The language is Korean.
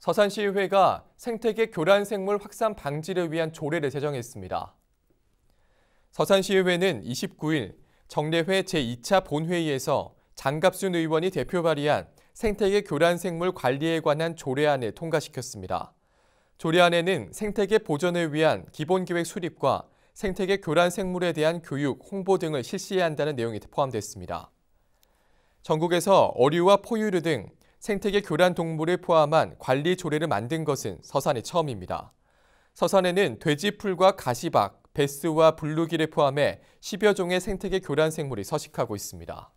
서산시의회가 생태계 교란 생물 확산 방지를 위한 조례를 제정했습니다. 서산시의회는 29일 정례회 제2차 본회의에서 장갑순 의원이 대표 발의한 생태계 교란 생물 관리에 관한 조례안을 통과시켰습니다. 조례안에는 생태계 보전을 위한 기본계획 수립과 생태계 교란 생물에 대한 교육, 홍보 등을 실시해야 한다는 내용이 포함됐습니다. 전국에서 어류와 포유류 등 생태계 교란 동물을 포함한 관리 조례를 만든 것은 서산이 처음입니다. 서산에는 돼지풀과 가시박, 베스와 블루기를 포함해 10여 종의 생태계 교란 생물이 서식하고 있습니다.